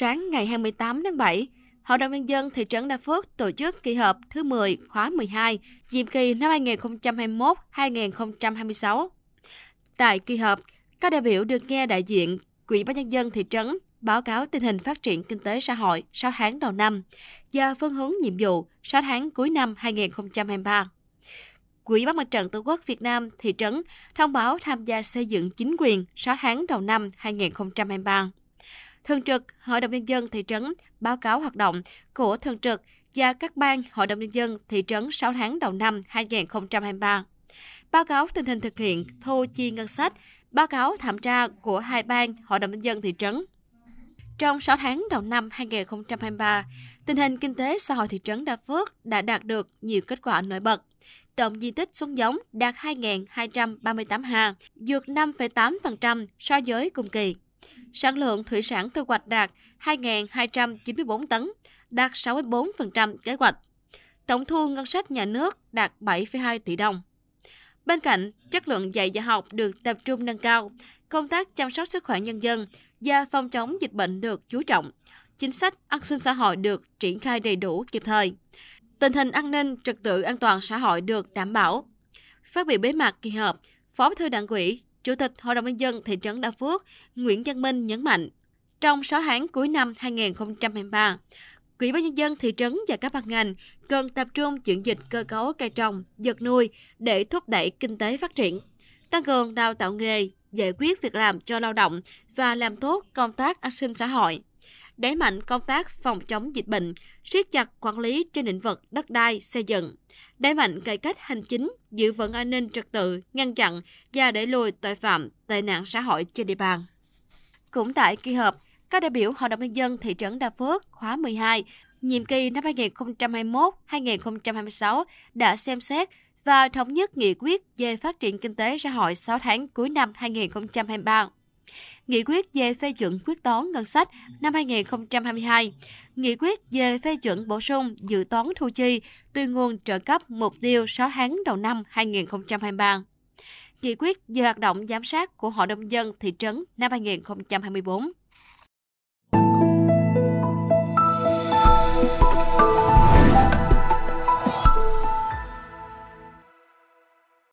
sáng ngày 28 tháng 7, Hội đồng Nhân dân thị trấn Đa Phước tổ chức kỳ họp thứ 10 khóa 12, nhiệm kỳ năm 2021-2026. Tại kỳ họp, các đại biểu được nghe đại diện Quỹ ban nhân dân thị trấn báo cáo tình hình phát triển kinh tế xã hội 6 tháng đầu năm và phương hướng nhiệm vụ 6 tháng cuối năm 2023. Quỹ Ban Mặt trận Tổ quốc Việt Nam thị trấn thông báo tham gia xây dựng chính quyền 6 tháng đầu năm 2023. Thường trực Hội đồng Nhân dân thị trấn báo cáo hoạt động của Thường trực và các ban Hội đồng Nhân dân thị trấn 6 tháng đầu năm 2023. Báo cáo tình hình thực hiện thu chi ngân sách, báo cáo thẩm tra của hai ban Hội đồng Nhân dân thị trấn trong 6 tháng đầu năm 2023, tình hình kinh tế xã hội thị trấn Đa Phước đã đạt được nhiều kết quả nổi bật. Tổng diện tích xuống giống đạt 2.238 ha, dược 5,8% so với cùng kỳ. Sản lượng thủy sản thu hoạch đạt 2.294 tấn, đạt 64% kế hoạch. Tổng thu ngân sách nhà nước đạt 7,2 tỷ đồng. Bên cạnh, chất lượng dạy và học được tập trung nâng cao, công tác chăm sóc sức khỏe nhân dân và phòng chống dịch bệnh được chú trọng, chính sách an sinh xã hội được triển khai đầy đủ kịp thời. Tình hình an ninh, trật tự an toàn xã hội được đảm bảo. Phát biểu bế mạc kỳ họp, Phó Bí thư Đảng ủy, Chủ tịch Hội đồng Nhân dân thị trấn Đa Phước Nguyễn Văn Minh nhấn mạnh, trong 6 tháng cuối năm 2023, Quỹ ban nhân dân thị trấn và các ban ngành cần tập trung chuyển dịch cơ cấu cây trồng, vật nuôi để thúc đẩy kinh tế phát triển, tăng cường đào tạo nghề, giải quyết việc làm cho lao động và làm tốt công tác an sinh xã hội đẩy mạnh công tác phòng chống dịch bệnh, siết chặt quản lý trên lĩnh vực đất đai, xây dựng, đẩy mạnh cải cách hành chính, giữ vững an ninh trật tự, ngăn chặn và đẩy lùi tội phạm, tệ nạn xã hội trên địa bàn. Cũng tại kỳ họp, các đại biểu Hội đồng nhân dân thị trấn Đa Phước khóa 12, nhiệm kỳ năm 2021-2026 đã xem xét và thống nhất nghị quyết về phát triển kinh tế xã hội 6 tháng cuối năm 2023 Nghị quyết về phê chuẩn quyết toán ngân sách năm 2022, Nghị quyết về phê chuẩn bổ sung dự toán thu chi từ nguồn trợ cấp mục tiêu 6 tháng đầu năm 2023. Nghị quyết về hoạt động giám sát của Hội đồng dân thị trấn năm 2024.